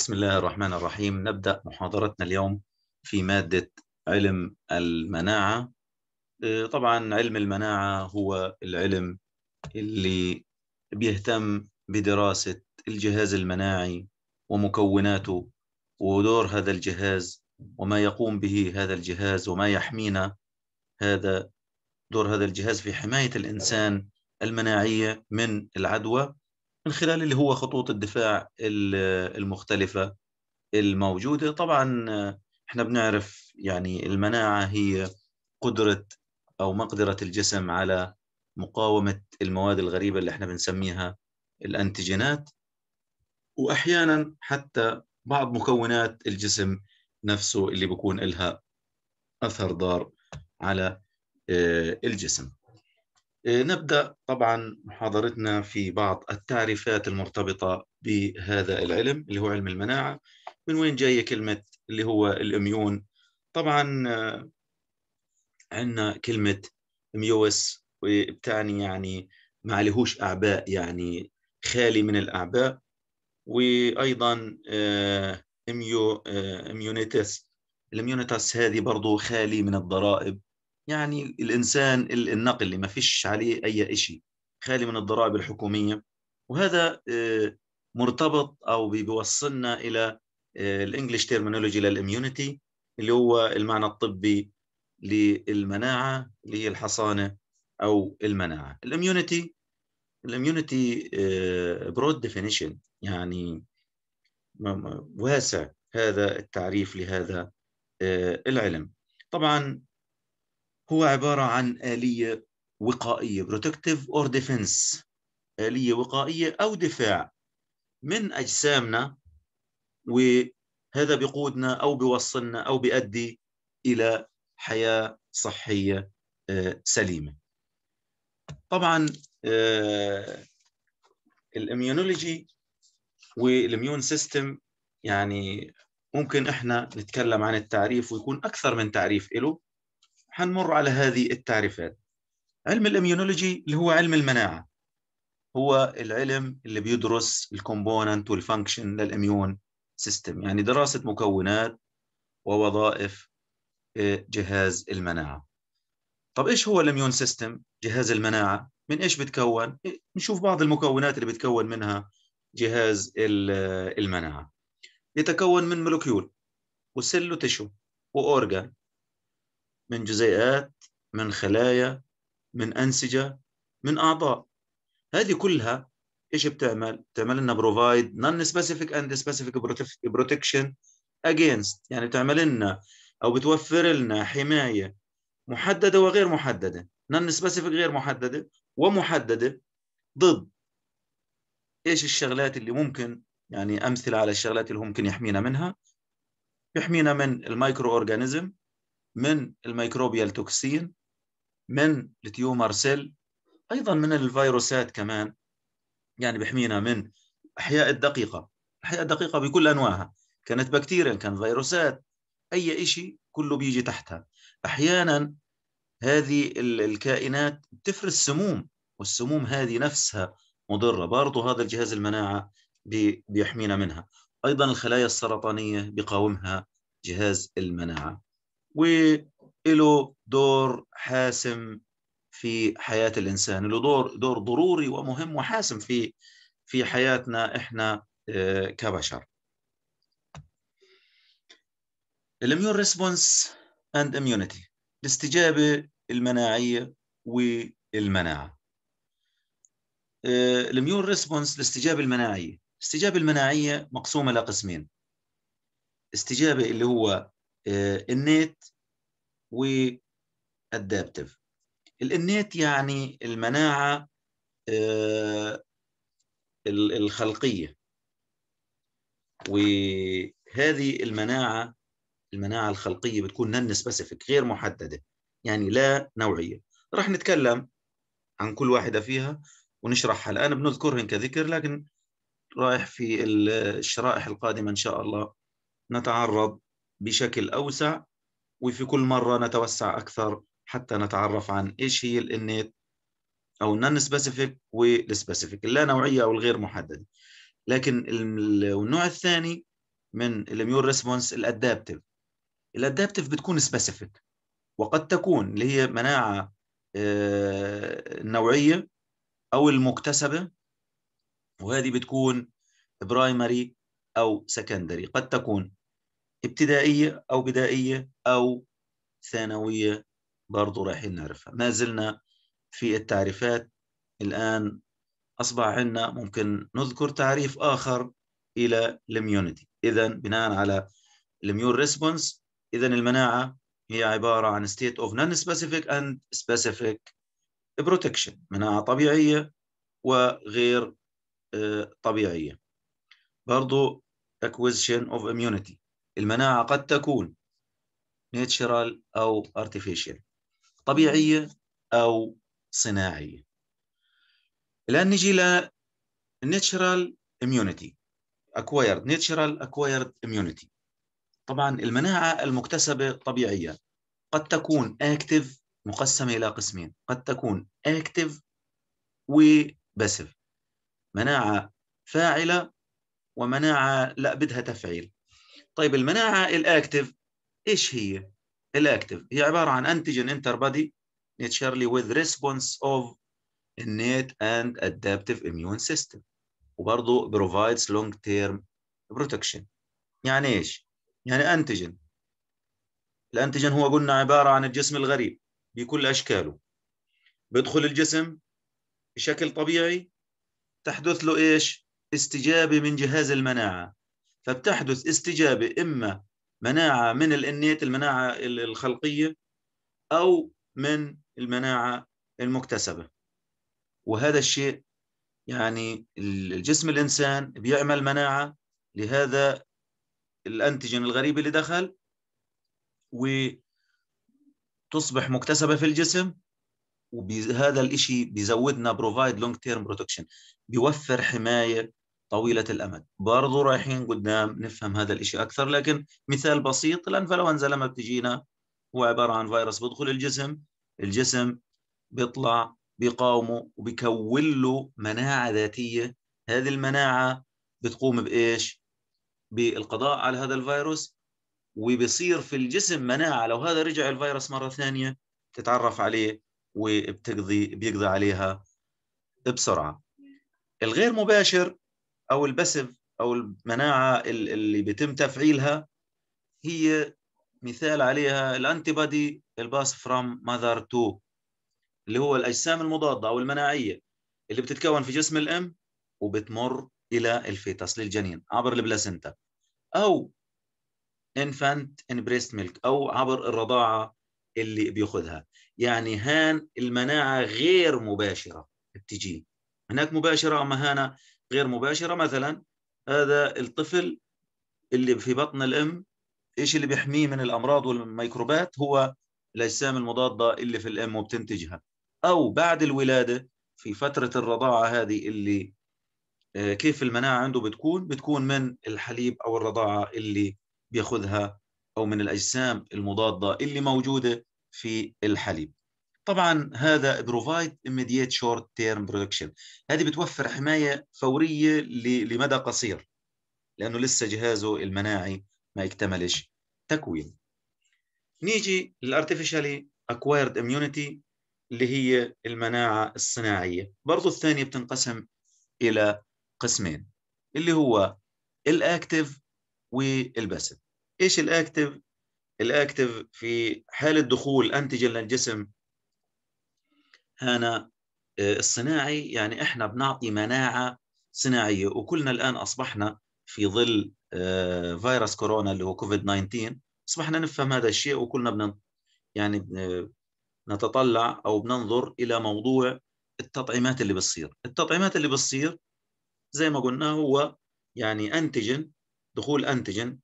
بسم الله الرحمن الرحيم نبدأ محاضرتنا اليوم في مادة علم المناعة آه، طبعا علم المناعة هو العلم اللي بيهتم بدراسة الجهاز المناعي ومكوناته ودور هذا الجهاز وما يقوم به هذا الجهاز وما يحمينا هذا دور هذا الجهاز في حماية الإنسان المناعية من العدوى من خلال اللي هو خطوط الدفاع المختلفة الموجودة طبعا احنا بنعرف يعني المناعة هي قدرة أو مقدرة الجسم على مقاومة المواد الغريبة اللي احنا بنسميها الأنتيجينات وأحيانا حتى بعض مكونات الجسم نفسه اللي بيكون لها أثر ضار على آه، الجسم آه، نبدا طبعا محاضرتنا في بعض التعريفات المرتبطه بهذا العلم اللي هو علم المناعه من وين جايه كلمه اللي هو الاميون طبعا آه، عندنا كلمه ميوس بتعني يعني ما لهوش اعباء يعني خالي من الاعباء وايضا آه، اميو اميونيتس الاميونيتس هذه برضو خالي من الضرائب يعني الإنسان النقل اللي ما فيش عليه أي شيء خالي من الضرائب الحكومية وهذا آه، مرتبط أو بيوصلنا إلى آه، الإنجليش تيرمينولوجي للإميونيتي اللي هو المعنى الطبي للمناعة اللي هي الحصانة أو المناعة الإميونيتي الإميونيتي برود آه، ديفينيشن يعني واسع هذا التعريف لهذا العلم طبعا هو عبارة عن آلية وقائية بروتكتيف اور ديفنس آلية وقائية أو دفاع من أجسامنا وهذا بيقودنا أو بيوصلنا أو بيؤدي إلى حياة صحية آه، سليمة طبعا آه، الاميونولوجي والاميون سيستم يعني ممكن احنا نتكلم عن التعريف ويكون اكثر من تعريف له حنمر على هذه التعريفات علم الاميونولوجي اللي هو علم المناعه هو العلم اللي بيدرس الكومبوننت والفانكشن للاميون سيستم يعني دراسه مكونات ووظائف آه، جهاز المناعه طب ايش هو الاميون سيستم جهاز المناعه من ايش بتكون نشوف بعض المكونات اللي بتكون منها جهاز آه، المناعه يتكون من مولكيول وسيل وتشو واورجان من جزيئات من خلايا من أنسجة من أعضاء هذه كلها ايش بتعمل؟ بتعمل لنا بروفايد نون سبيسيفيك اند سبيسيفيك بروتكشن اجينست يعني بتعمل لنا او بتوفر لنا حمايه محدده وغير محدده نون سبيسيفيك غير محدده ومحدده ضد ايش الشغلات اللي ممكن يعني امثله على الشغلات اللي ممكن يحمينا منها بيحمينا من المايكرو اورجانيزم من الميكروبيال توكسين من التيومر سيل ايضا من الفيروسات كمان يعني بحمينا من الاحياء الدقيقه الاحياء الدقيقه بكل انواعها كانت بكتيريا كان فيروسات اي شيء كله بيجي تحتها احيانا هذه الكائنات بتفرز سموم والسموم هذه نفسها مضره برضه هذا الجهاز المناعه بيحمينا منها ايضا الخلايا السرطانيه بيقاومها جهاز المناعه وله دور حاسم في حياة الإنسان له دور دور ضروري ومهم وحاسم في في حياتنا إحنا آه، كبشر الاميون ريسبونس اند اميونيتي الاستجابة المناعية والمناعة آه، الاميون ريسبونس الاستجابة المناعية الاستجابة المناعية مقسومة لقسمين استجابة اللي هو آه، النيت وادابتيف الانيت يعني المناعه آه، الخلقيه وهذه المناعه المناعه الخلقيه بتكون نن سبيسيفيك غير محدده يعني لا نوعيه راح نتكلم عن كل واحده فيها ونشرحها الان بنذكرهن كذكر لكن رايح في الشرائح القادمه ان شاء الله نتعرض بشكل أوسع وفي كل مرة نتوسع أكثر حتى نتعرف عن إيش هي الإنيت أو النون سبيسيفيك والسبيسيفيك نوعيه أو الغير محددة لكن النوع الثاني من الاميون ريسبونس الادابتيف الادابتيف بتكون سبيسيفيك وقد تكون اللي هي مناعه آه، نوعيه او المكتسبه وهذه بتكون برايمري او سكندري قد تكون ابتدائية أو بدائية أو ثانوية برضو رايحين نعرفها ما زلنا في التعريفات الآن أصبح عندنا ممكن نذكر تعريف آخر إلى الميونيتي إذا بناء على الميون ريسبونس إذا المناعة هي عبارة عن state of non-specific and specific protection مناعة طبيعية وغير آه، طبيعية برضو acquisition of immunity المناعة قد تكون ناتشرال أو ارتفيشال طبيعية أو صناعية الآن نجي لناتشرال immunity acquired natural acquired immunity طبعا المناعة المكتسبة طبيعية قد تكون active مقسمة إلى قسمين قد تكون active وباسف مناعة فاعلة ومناعة لا بدها تفعيل طيب المناعه الاكتف ايش هي؟ الاكتف هي عباره عن انتيجين انتر بادي نيتشرلي with response of innate and adaptive immune system وبرضه provides long term protection يعني ايش؟ يعني انتيجين الانتيجين هو قلنا عباره عن الجسم الغريب بكل اشكاله بيدخل الجسم بشكل طبيعي تحدث له ايش؟ استجابه من جهاز المناعه فبتحدث استجابة إما مناعة من الإنيت المناعة الخلقية أو من المناعة المكتسبة وهذا الشيء يعني الجسم الإنسان بيعمل مناعة لهذا الأنتجن الغريب اللي دخل وتصبح مكتسبة في الجسم وهذا الإشي بيزودنا بروفايد لونج تيرم بروتكشن بيوفر حماية طويلة الأمد برضو رايحين قدام نفهم هذا الإشي أكثر لكن مثال بسيط الأنفلونزا لما بتجينا هو عبارة عن فيروس بدخل الجسم الجسم بيطلع بيقاومه وبيكون له مناعة ذاتية هذه المناعة بتقوم بإيش؟ بالقضاء على هذا الفيروس وبصير في الجسم مناعة لو هذا رجع الفيروس مرة ثانية تتعرف عليه وبتقضي بيقضي عليها بسرعة الغير مباشر او البسف او المناعه اللي بيتم تفعيلها هي مثال عليها الانتي بادي الباس فروم ماذر تو اللي هو الاجسام المضاده او المناعيه اللي بتتكون في جسم الام وبتمر الى الفيتس للجنين عبر البلاسنتا او انفانت ان بريست ميلك او عبر الرضاعه اللي بياخذها يعني هان المناعه غير مباشره بتجي هناك مباشره اما هنا غير مباشره مثلا هذا الطفل اللي في بطن الام ايش اللي بيحميه من الامراض والميكروبات هو الاجسام المضاده اللي في الام وبتنتجها او بعد الولاده في فتره الرضاعه هذه اللي آه، كيف المناعه عنده بتكون بتكون من الحليب او الرضاعه اللي بياخذها او من الاجسام المضاده اللي موجوده في الحليب طبعا هذا بروفايد ايميديت شورت تيرم برودكشن هذه بتوفر حمايه فوريه لمدى قصير لانه لسه جهازه المناعي ما اكتملش تكوين نيجي للارتفيشالي اكوايرد اميونيتي اللي هي المناعه الصناعيه برضه الثانيه بتنقسم الى قسمين اللي هو الاكتف والباسف ايش الاكتف الاكتف في حاله دخول انتيجين للجسم هنا آه، الصناعي يعني احنا بنعطي مناعه صناعيه وكلنا الان اصبحنا في ظل آه، فيروس كورونا اللي هو كوفيد 19 اصبحنا نفهم هذا الشيء وكلنا بن يعني آه، نتطلع او بننظر الى موضوع التطعيمات اللي بتصير التطعيمات اللي بتصير زي ما قلنا هو يعني انتجن دخول انتجن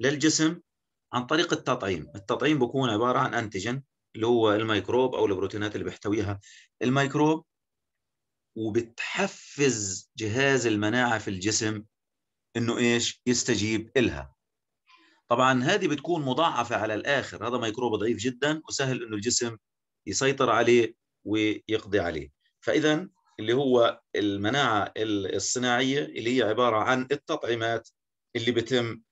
للجسم عن طريق التطعيم التطعيم بيكون عباره عن انتجن اللي هو الميكروب او البروتينات اللي بيحتويها الميكروب وبتحفز جهاز المناعه في الجسم انه ايش يستجيب إلها طبعا هذه بتكون مضاعفه على الاخر هذا ميكروب ضعيف جدا وسهل انه الجسم يسيطر عليه ويقضي عليه فاذا اللي هو المناعه الصناعيه اللي هي عباره عن التطعيمات اللي بتم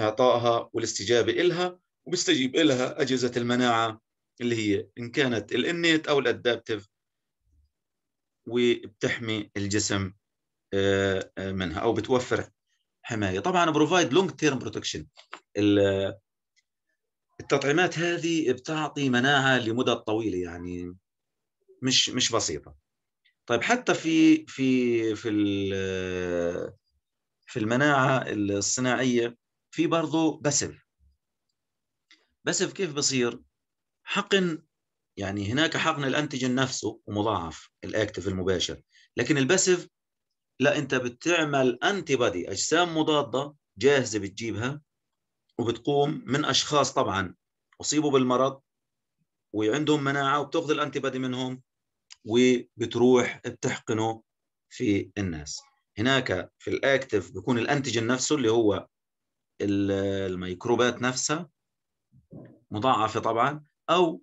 اعطائها والاستجابه إلها وبيستجيب إلها أجهزة المناعة اللي هي إن كانت الإنيت أو الأدابتيف وبتحمي الجسم آه، آه، منها أو بتوفر حماية طبعا بروفايد لونج تيرم بروتكشن التطعيمات هذه بتعطي مناعة لمدة طويلة يعني مش مش بسيطة طيب حتى في في في في المناعة الصناعية في برضه بسف بسف كيف بصير حقن يعني هناك حقن الانتيجين نفسه ومضاعف الاكتف المباشر لكن الباسيف لا انت بتعمل انتي بادي اجسام مضاده جاهزه بتجيبها وبتقوم من اشخاص طبعا اصيبوا بالمرض وعندهم مناعه وبتاخذ الانتي بادي منهم وبتروح بتحقنه في الناس هناك في الاكتف بيكون الانتيجين نفسه اللي هو الميكروبات نفسها مضاعفه طبعا او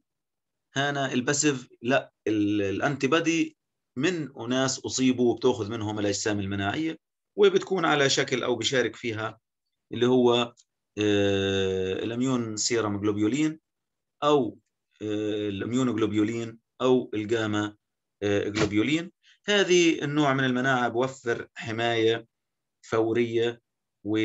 هنا الباسيف لا الانتي بادي من اناس اصيبوا وبتاخذ منهم الاجسام المناعيه وبتكون على شكل او بشارك فيها اللي هو آه، الاميون سيرم جلوبيولين او آه، الاميون جلوبيولين او الجاما آه، جلوبيولين هذه النوع من المناعه بوفر حمايه فوريه و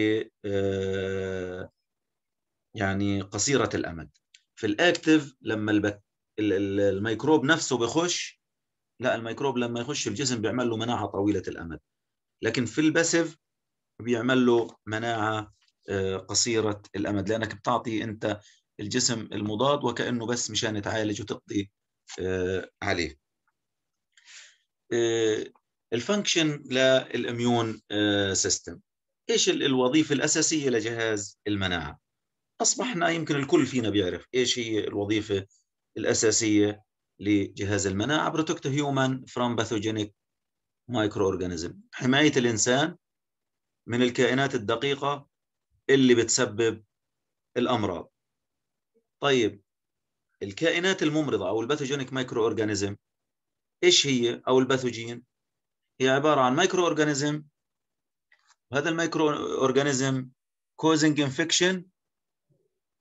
يعني قصيره الامد في الاكتف لما البك... الميكروب نفسه بيخش لا الميكروب لما يخش الجسم بيعمل له مناعه طويله الامد لكن في الباسيف بيعمل له مناعه آه، قصيره الامد لانك بتعطي انت الجسم المضاد وكانه بس مشان تعالج وتقضي آه، عليه الفانكشن للاميون سيستم ايش الوظيفه الاساسيه لجهاز المناعه اصبحنا يمكن الكل فينا بيعرف ايش هي الوظيفه الاساسيه لجهاز المناعه بروتكت هيومن فروم باثوجينيك مايكرو اورجانيزم حمايه الانسان من الكائنات الدقيقه اللي بتسبب الامراض طيب الكائنات الممرضه او الباثوجينيك مايكرو اورجانيزم ايش هي او الباثوجين هي عباره عن مايكرو اورجانيزم وهذا المايكرو اورجانيزم causing انفكشن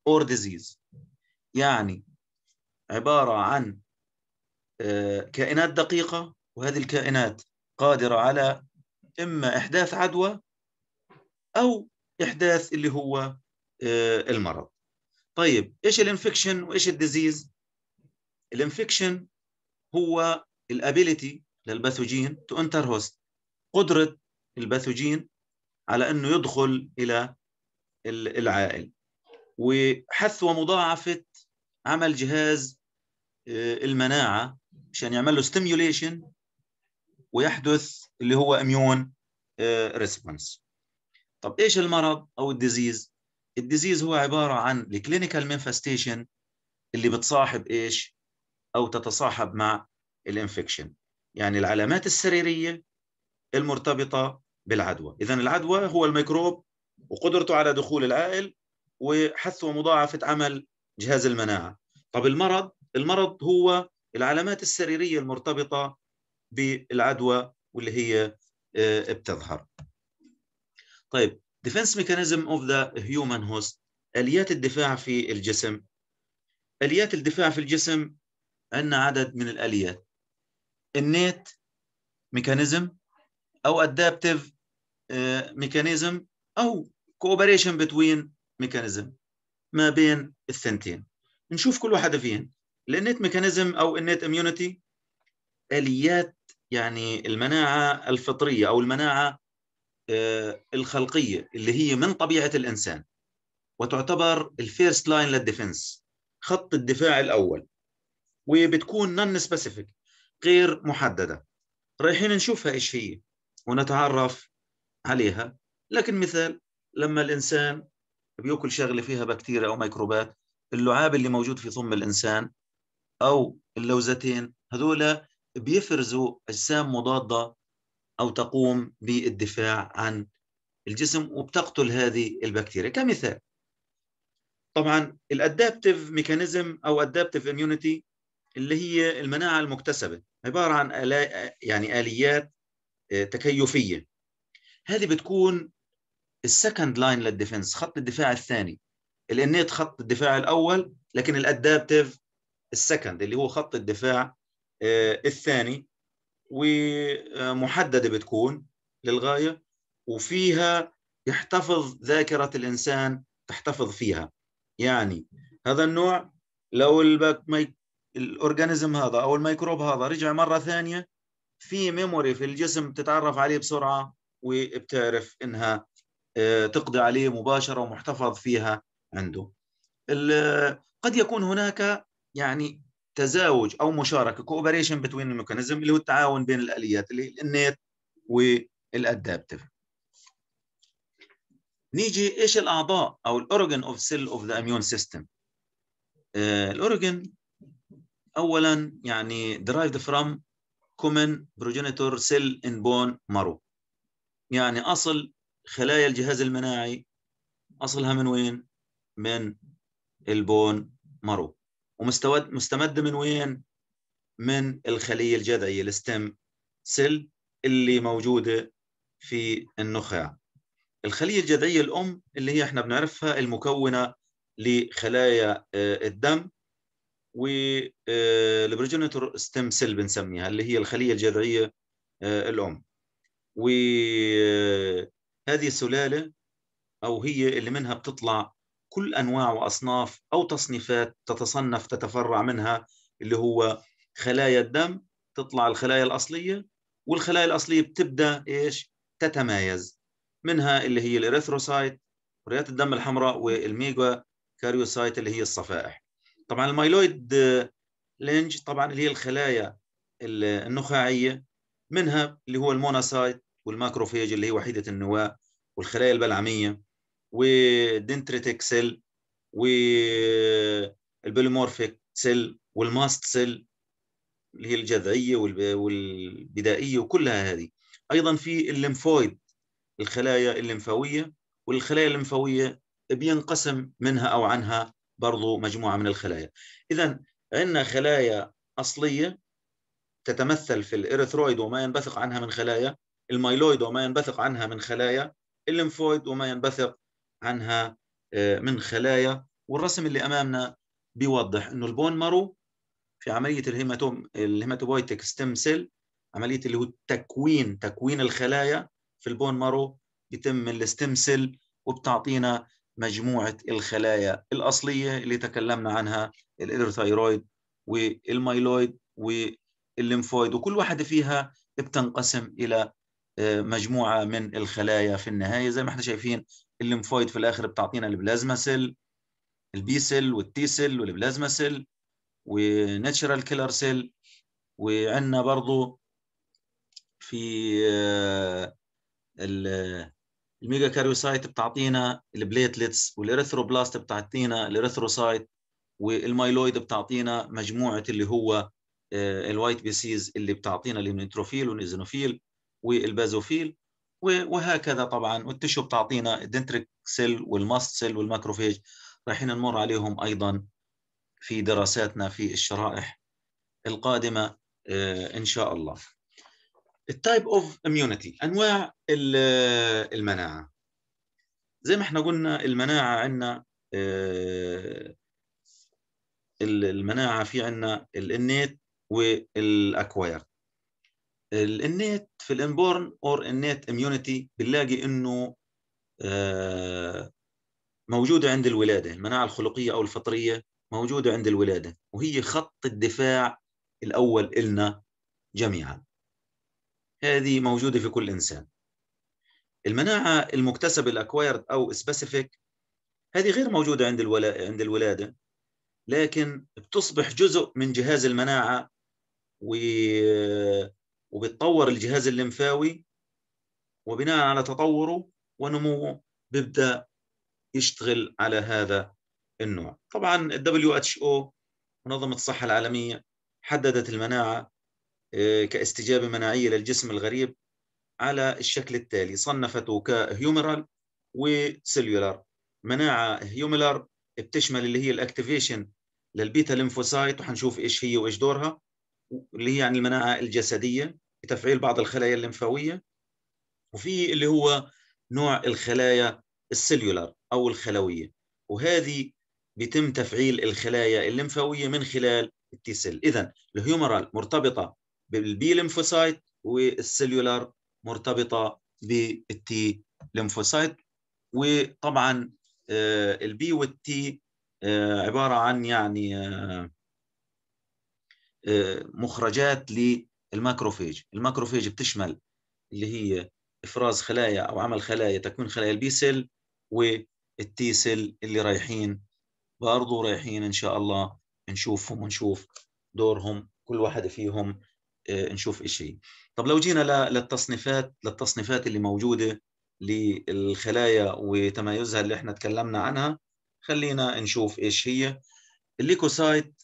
or disease يعني عبارة عن آه، كائنات دقيقة وهذه الكائنات قادرة على إما إحداث عدوى أو إحداث اللي هو آه، المرض طيب إيش الانفكشن وإيش الديزيز الانفكشن هو الابيليتي للباثوجين تو انتر هوست قدره الباثوجين على انه يدخل الى العائل وحث ومضاعفه عمل جهاز آه، المناعه مشان يعمل له ستيميوليشن ويحدث اللي هو اميون آه، ريسبونس طب ايش المرض او الديزيز الديزيز هو عباره عن الكلينيكال مانفستيشن اللي بتصاحب ايش او تتصاحب مع الانفكشن يعني العلامات السريريه المرتبطه بالعدوى اذا العدوى هو الميكروب وقدرته على دخول العائل وحث ومضاعفه عمل جهاز المناعه طب المرض المرض هو العلامات السريريه المرتبطه بالعدوى واللي هي آه، بتظهر طيب ديفنس ميكانيزم اوف ذا هيومن هوست اليات الدفاع في الجسم اليات الدفاع في الجسم عندنا عدد من الاليات النيت ميكانيزم او ادابتيف آه، ميكانيزم او كوبريشن بتوين ميكانيزم ما بين الثنتين نشوف كل واحدة فيهن الانيت ميكانيزم او انيت اميونيتي اليات يعني المناعة الفطرية او المناعة آه، الخلقية اللي هي من طبيعة الانسان وتعتبر الفيرست لاين للديفنس خط الدفاع الاول وبتكون نون سبيسيفيك غير محدده رايحين نشوفها ايش هي ونتعرف عليها لكن مثال لما الانسان بياكل شغله فيها بكتيريا او ميكروبات اللعاب اللي موجود في فم الانسان او اللوزتين هذول بيفرزوا اجسام مضاده او تقوم بالدفاع عن الجسم وبتقتل هذه البكتيريا كمثال طبعا الادابتيف ميكانيزم او ادابتيف اميونيتي اللي هي المناعه المكتسبه عباره عن يعني اليات آه، تكيفيه هذه بتكون السكند لاين للديفنس خط الدفاع الثاني الانيت خط الدفاع الاول لكن الادابتيف السكند اللي هو خط الدفاع آه، الثاني ومحدده بتكون للغايه وفيها يحتفظ ذاكره الانسان تحتفظ فيها يعني هذا النوع لو الباك ماي... الاورجانيزم هذا او الميكروب هذا رجع مره ثانيه في ميموري في الجسم بتتعرف عليه بسرعه وبتعرف انها آه، تقضي عليه مباشره ومحتفظ فيها عنده. آه، قد يكون هناك يعني تزاوج او مشاركه كوبريشن بتوين الميكانيزم اللي هو التعاون بين الاليات اللي هي والادابتف. نيجي ايش الاعضاء او الاورجن اوف سيل اوف ذا اميون سيستم. الاورجن اولا يعني derived from common progenitor cell in bone marrow يعني اصل خلايا الجهاز المناعي اصلها من وين؟ من البون مرو ومستود مستمد من وين؟ من الخليه الجذعيه الستم سيل اللي موجوده في النخاع. الخليه الجذعيه الام اللي هي احنا بنعرفها المكونه لخلايا آه، الدم والبروجينيتور آه، ستيم سيل بنسميها اللي هي الخليه الجذعيه آه، الام. و هذه السلالة أو هي اللي منها بتطلع كل أنواع وأصناف أو تصنيفات تتصنف تتفرع منها اللي هو خلايا الدم تطلع الخلايا الأصلية والخلايا الأصلية بتبدأ إيش تتمايز منها اللي هي الإريثروسايت كريات الدم الحمراء والميجا كاريوسايت اللي هي الصفائح طبعا المايلويد لينج طبعا اللي هي الخلايا النخاعية منها اللي هو الموناسايت والماكروفيج اللي هي وحيده النواة والخلايا البلعميه والدنتريتيك سيل والبوليمورفيك سيل والماست سيل اللي هي الجذعيه والبدائيه وكلها هذه ايضا في الليمفويد الخلايا الليمفاويه والخلايا الليمفاويه بينقسم منها او عنها برضو مجموعه من الخلايا اذا عندنا خلايا اصليه تتمثل في الإريثرويد وما ينبثق عنها من خلايا المايلويد وما ينبثق عنها من خلايا الليمفويد وما ينبثق عنها آه، من خلايا والرسم اللي امامنا بيوضح انه البون مارو في عمليه الهيماتوم الهيماتوبويتك ستيم سيل عمليه اللي هو تكوين تكوين الخلايا في البون مارو بيتم من الستيم سيل وبتعطينا مجموعه الخلايا الاصليه اللي تكلمنا عنها الايرثايرويد والمايلويد والليمفويد وكل واحده فيها بتنقسم الى مجموعه من الخلايا في النهايه زي ما احنا شايفين الليمفويد في الاخر بتعطينا البلازما سيل البي سيل والتي سيل والبلازما سيل وناتشرال كيلر سيل وعندنا برضو في آه، الميجا كاريوسايت بتعطينا البليتلتس والاريثروبلاست بتعطينا الاريثروسايت والمايلويد بتعطينا مجموعه اللي هو آه، الوايت بيسيز اللي بتعطينا الهيمنتروفيل والنيزينوفيل والبازوفيل وهكذا طبعا والتشو بتعطينا الدنتريك سيل والماست سيل والماكروفيج رايحين نمر عليهم ايضا في دراساتنا في الشرائح القادمه آه، ان شاء الله. التايب اوف اميونيتي انواع المناعه زي ما احنا قلنا المناعه عندنا آه، المناعه في عندنا الانيت والاكوايرد الانيت في الانبورن اور انيت اميونيتي بنلاقي انه آه، موجوده عند الولاده المناعه الخلقيه او الفطريه موجوده عند الولاده وهي خط الدفاع الاول النا جميعا هذه موجوده في كل انسان المناعه المكتسبه الاكوايرد او سبيسيفيك هذه غير موجوده عند عند الولاده لكن بتصبح جزء من جهاز المناعه و وبتطور الجهاز الليمفاوي وبناء على تطوره ونموه بيبدا يشتغل على هذا النوع طبعا الدبليو اتش او منظمه الصحه العالميه حددت المناعه آه، كاستجابه مناعيه للجسم الغريب على الشكل التالي صنفته كهيومرال وسيلولار مناعه هيومرال بتشمل اللي هي الاكتيفيشن للبيتا ليمفوسايت وحنشوف ايش هي وايش دورها اللي هي يعني المناعه الجسديه بتفعيل بعض الخلايا الليمفاويه وفي اللي هو نوع الخلايا السيلولار او الخلويه وهذه بيتم تفعيل الخلايا الليمفاويه من خلال التيسل اذا الهيومرال مرتبطه بالبي ليمفوسايت والسيلولار مرتبطه بالتي ليمفوسايت وطبعا آه، البي والتي آه، عباره عن يعني آه، مخرجات للماكروفيج الماكروفيج بتشمل اللي هي افراز خلايا او عمل خلايا تكوين خلايا البي سيل والتي سيل اللي رايحين برضه رايحين ان شاء الله نشوفهم ونشوف دورهم كل واحد فيهم آه، نشوف شيء طب لو جينا للتصنيفات للتصنيفات اللي موجوده للخلايا وتمايزها اللي احنا تكلمنا عنها خلينا نشوف ايش هي الليكوسايت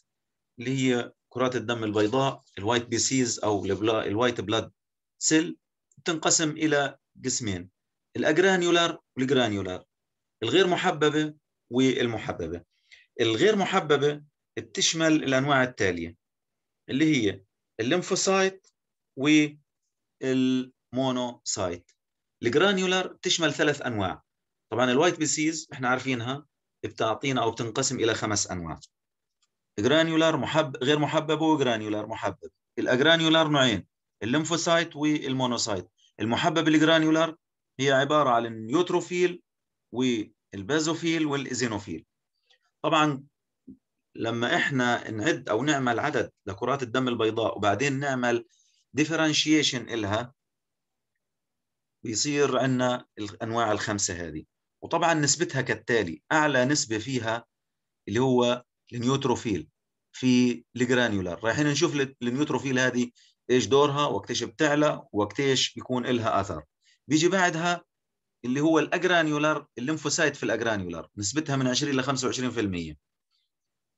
اللي هي كرات الدم البيضاء الوايت بيسيز او الوايت بلاد سيل تنقسم الى قسمين الاجرانيولار والجرانيولار الغير محببه والمحببه الغير محببه بتشمل الانواع التاليه اللي هي الليمفوسايت والمونوسايت الجرانيولار بتشمل ثلاث انواع طبعا الوايت بيسيز احنا عارفينها بتعطينا او بتنقسم الى خمس انواع جرانيولار محب غير محبب وجرانيولار محبب الاجرانيولار نوعين الليمفوسايت والمونوسايت المحبب الجرانيولار هي عباره عن النيوتروفيل والبازوفيل والايزينوفيل طبعا لما احنا نعد او نعمل عدد لكرات الدم البيضاء وبعدين نعمل ديفرنشيشن إلها بيصير عندنا الانواع الخمسه هذه وطبعا نسبتها كالتالي اعلى نسبه فيها اللي هو النيوتروفيل في الجرانيولار رايحين نشوف النيوتروفيل هذه ايش دورها وقتيش بتعلى وقتيش يكون لها اثر بيجي بعدها اللي هو الاجرانيولار الليمفوسايت في الاجرانيولار نسبتها من 20 ل 25%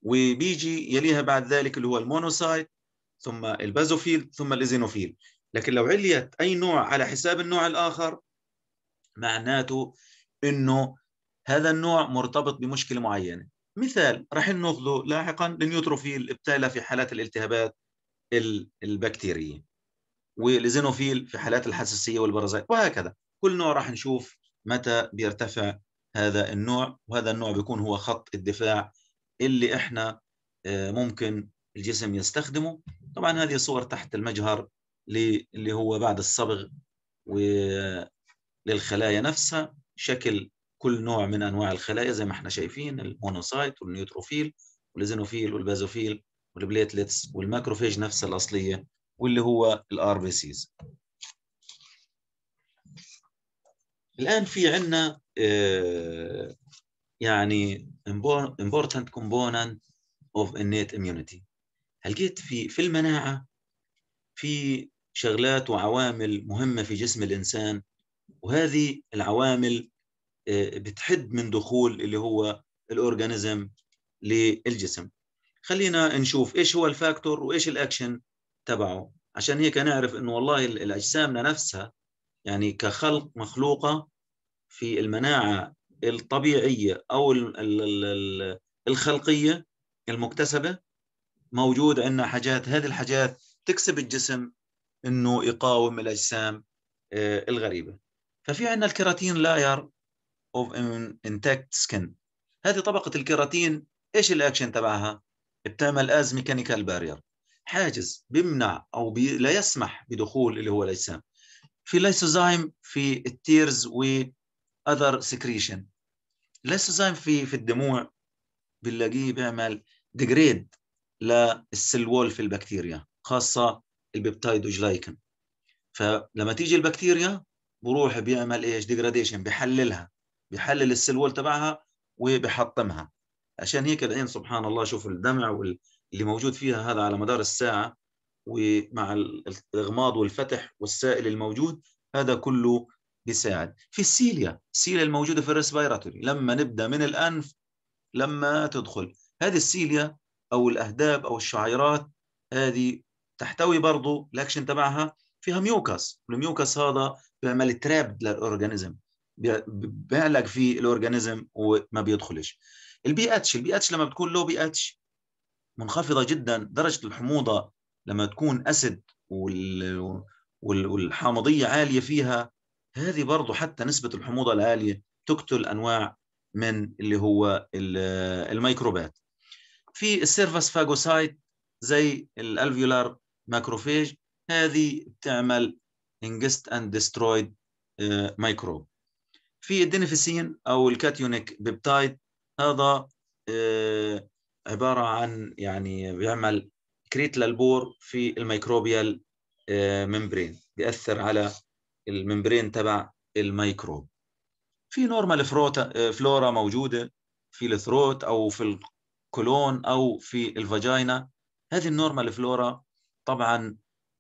وبيجي يليها بعد ذلك اللي هو المونوسايت ثم البازوفيل ثم الايزينوفيل لكن لو عليت اي نوع على حساب النوع الاخر معناته انه هذا النوع مرتبط بمشكله معينه مثال راح ناخذه لاحقا لنيوتروفيل ابتلى في حالات الالتهابات البكتيريه والزينوفيل في حالات الحساسيه والبرازيت وهكذا كل نوع راح نشوف متى بيرتفع هذا النوع وهذا النوع بيكون هو خط الدفاع اللي احنا آه، ممكن الجسم يستخدمه طبعا هذه صور تحت المجهر اللي هو بعد الصبغ وللخلايا نفسها شكل كل نوع من انواع الخلايا زي ما احنا شايفين المونوسايت والنيوتروفيل والايزينوفيل والبازوفيل والبليتلتس والماكروفيج نفسها الاصليه واللي هو الار بي سيز الان في عندنا آه، يعني important component of innate immunity هلقيت في في المناعه في شغلات وعوامل مهمه في جسم الانسان وهذه العوامل آه، بتحد من دخول اللي هو الاورجانيزم للجسم خلينا نشوف ايش هو الفاكتور وايش الاكشن تبعه عشان هيك نعرف انه والله اجسامنا نفسها يعني كخلق مخلوقه في المناعه الطبيعيه او الخلقيه المكتسبه موجود عندنا حاجات هذه الحاجات تكسب الجسم انه يقاوم الاجسام آه، الغريبه ففي عندنا الكيراتين لاير of an intact skin هذه طبقة الكيراتين ايش الاكشن تبعها؟ بتعمل از ميكانيكال بارير حاجز بيمنع او بي لا يسمح بدخول اللي هو الاجسام في الليسوزايم في التيرز و اذر سكريشن الليسوزايم في في الدموع بنلاقيه بيعمل ديجريد للسل وول في البكتيريا خاصه البيبتايدوجلايكن فلما تيجي البكتيريا بروح بيعمل ايش ديجراديشن بحللها بيحلل السلول تبعها وبيحطمها عشان هيك العين سبحان الله شوف الدمع اللي موجود فيها هذا على مدار الساعه ومع الاغماض والفتح والسائل الموجود هذا كله بيساعد في السيليا السيليا الموجوده في الريسبيراتوري لما نبدا من الانف لما تدخل هذه السيليا او الاهداب او الشعيرات هذه تحتوي برضه الاكشن تبعها فيها ميوكاس الميوكاس هذا بيعمل تراب للاورجانيزم بيعلق في الاورجانيزم وما بيدخلش البي اتش البي اتش لما بتكون لو بي اتش منخفضه جدا درجه الحموضه لما تكون اسيد وال... والحامضيه عاليه فيها هذه برضه حتى نسبه الحموضه العاليه تقتل انواع من اللي هو الميكروبات في السيرفس فاجوسايت زي الالفيولار ماكروفيج هذه بتعمل انجست اند ديسترويد ميكروب في الدينفسين او الكاتيونيك بيبتايد هذا آه، عباره عن يعني بيعمل كريت للبور في الميكروبيال ممبرين آه، بياثر على الممبرين تبع الميكروب في نورمال فروتا فلورا موجوده في الثروت او في الكولون او في الفاجينا هذه النورمال فلورا طبعا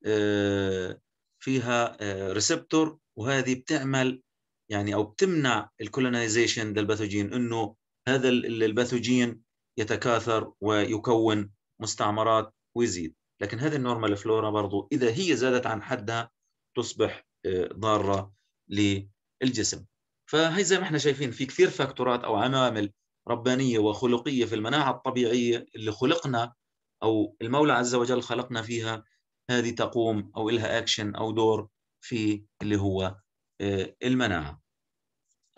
آه، فيها ريسبتور وهذه بتعمل يعني او بتمنع الكولونايزيشن للباثوجين انه هذا الباثوجين يتكاثر ويكون مستعمرات ويزيد لكن هذه النورمال فلورا برضو اذا هي زادت عن حدها تصبح آه، ضاره للجسم فهي زي ما احنا شايفين في كثير فاكتورات او عوامل ربانيه وخلقيه في المناعه الطبيعيه اللي خلقنا او المولى عز وجل خلقنا فيها هذه تقوم او لها اكشن او دور في اللي هو آه، المناعة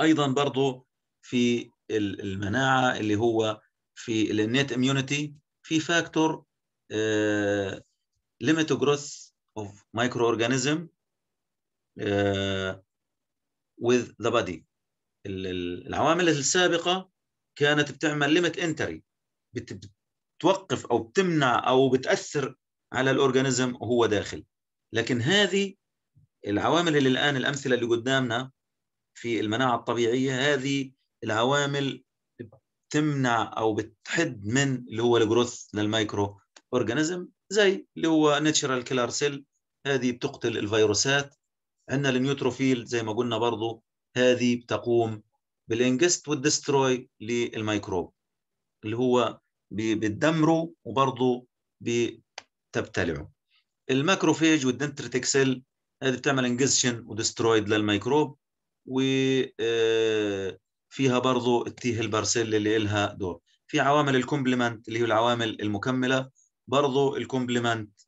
أيضا برضو في المناعة اللي هو في النت اميونيتي في فاكتور ليميت جروث اوف مايكرو اورجانيزم with the body العوامل السابقة كانت بتعمل ليميت انتري بتوقف او بتمنع او بتاثر على الاورجانيزم وهو داخل لكن هذه العوامل اللي الان الامثله اللي قدامنا في المناعه الطبيعيه هذه العوامل بتمنع او بتحد من اللي هو الجروث للمايكرو اورجانيزم زي اللي هو ناتشرال كيلر سيل هذه بتقتل الفيروسات عندنا النيوتروفيل زي ما قلنا برضو هذه بتقوم بالانجست والدستروي للميكروب اللي هو بتدمره وبرضه بتبتلعه الماكروفيج سيل هذه بتعمل انجزشن ودسترويد للميكروب وفيها آه، برضه التيه البارسيل اللي لها دور في عوامل الكومبلمنت اللي هي العوامل المكمله برضه الكومبلمنت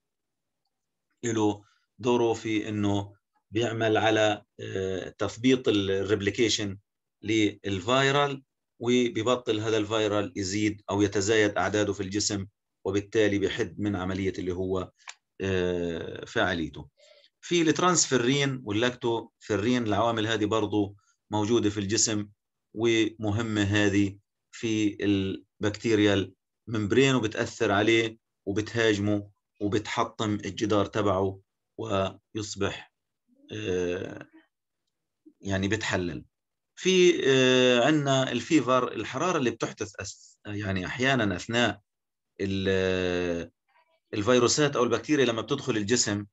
له دوره في انه بيعمل على آه، تثبيط الريبليكيشن للفيرال وبيبطل هذا الفيرال يزيد او يتزايد اعداده في الجسم وبالتالي بيحد من عمليه اللي هو آه، فعاليته في الترانسفيرين واللاكتوفيرين العوامل هذه برضو موجودة في الجسم ومهمة هذه في البكتيريا الممبرين وبتأثر عليه وبتهاجمه وبتحطم الجدار تبعه ويصبح آه، يعني بتحلل في آه، عندنا الفيفر الحرارة اللي بتحدث يعني أحيانا أثناء آه، الفيروسات أو البكتيريا لما بتدخل الجسم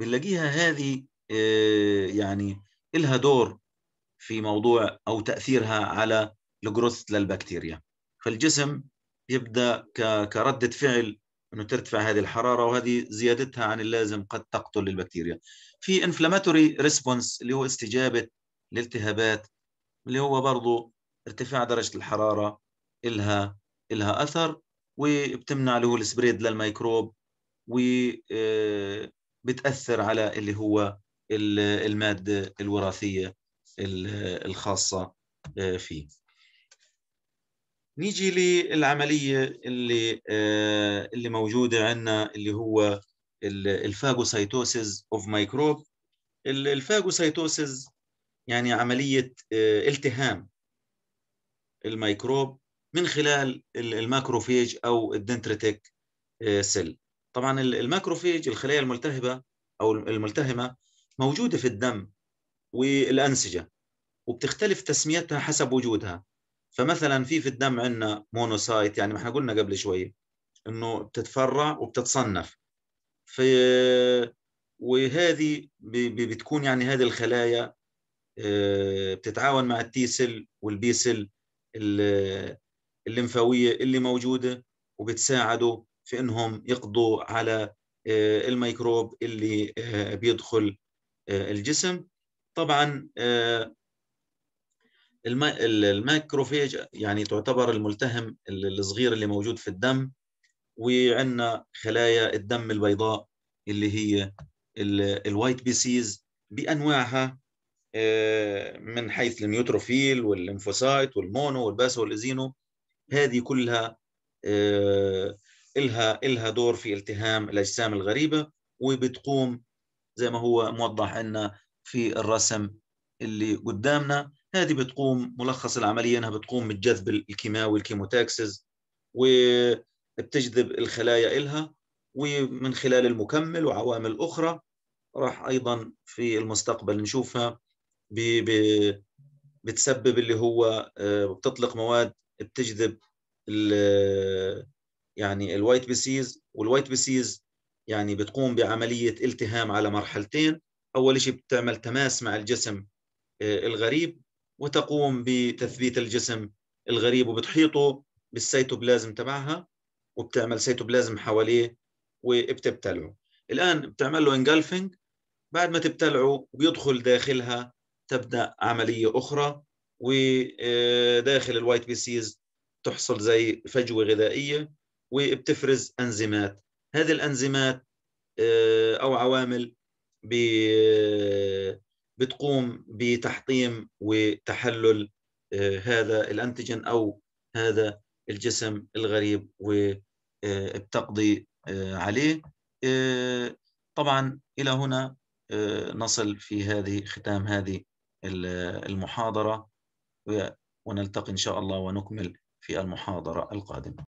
بنلاقيها هذه آه، يعني إلها دور في موضوع أو تأثيرها على الجروث للبكتيريا فالجسم يبدأ كردة فعل أنه ترتفع هذه الحرارة وهذه زيادتها عن اللازم قد تقتل البكتيريا في انفلاماتوري ريسبونس اللي هو استجابة الالتهابات اللي هو برضو ارتفاع درجة الحرارة إلها إلها أثر وبتمنع له السبريد للميكروب و آه، بتاثر على اللي هو الماده الوراثيه الخاصه آه، فيه نيجي للعمليه اللي آه، اللي موجوده عندنا اللي هو الفاجوسايتوسيس اوف مايكروب الفاجوسايتوسيس يعني عمليه آه، التهام الميكروب من خلال الماكروفيج او الدنتريتيك سيل طبعا الماكروفيج الخلايا الملتهبه او الملتهمه موجوده في الدم والانسجه وبتختلف تسميتها حسب وجودها فمثلا في في الدم عندنا مونوسايت يعني ما احنا قلنا قبل شوي انه بتتفرع وبتتصنف في وهذه بتكون يعني هذه الخلايا آه، بتتعاون مع التي سيل والبي سيل الليمفاويه اللي موجوده وبتساعده في انهم يقضوا على آه، الميكروب اللي آه، بيدخل آه، الجسم طبعا الماكروفيج يعني تعتبر الملتهم الصغير اللي موجود في الدم وعندنا خلايا الدم البيضاء اللي هي الوايت بيسيز بانواعها من حيث النيوتروفيل والليمفوسايت والمونو والباسو والازينو هذه كلها إلها إلها دور في التهام الأجسام الغريبة وبتقوم زي ما هو موضح عندنا في الرسم اللي قدامنا هذه بتقوم ملخص العملية أنها بتقوم بالجذب الكيماوي الكيموتاكسز وبتجذب الخلايا إلها ومن خلال المكمل وعوامل أخرى راح أيضا في المستقبل نشوفها ب بتسبب اللي هو آه، بتطلق مواد بتجذب يعني الوايت بيسيز والوايت بيسيز يعني بتقوم بعملية التهام على مرحلتين أول شيء بتعمل تماس مع الجسم آه، الغريب وتقوم بتثبيت الجسم الغريب وبتحيطه بالسيتوبلازم تبعها وبتعمل سيتوبلازم حواليه وبتبتلعه الآن بتعمل له انجلفنج بعد ما تبتلعه بيدخل داخلها تبدأ عملية أخرى وداخل الوايت بيسيز تحصل زي فجوة غذائية وبتفرز انزيمات هذه الانزيمات آه، او عوامل آه، بتقوم بتحطيم وتحلل آه، هذا الانتيجين او هذا الجسم الغريب وبتقضي عليه طبعا الى هنا نصل في هذه ختام هذه المحاضره ونلتقي ان شاء الله ونكمل في المحاضره القادمه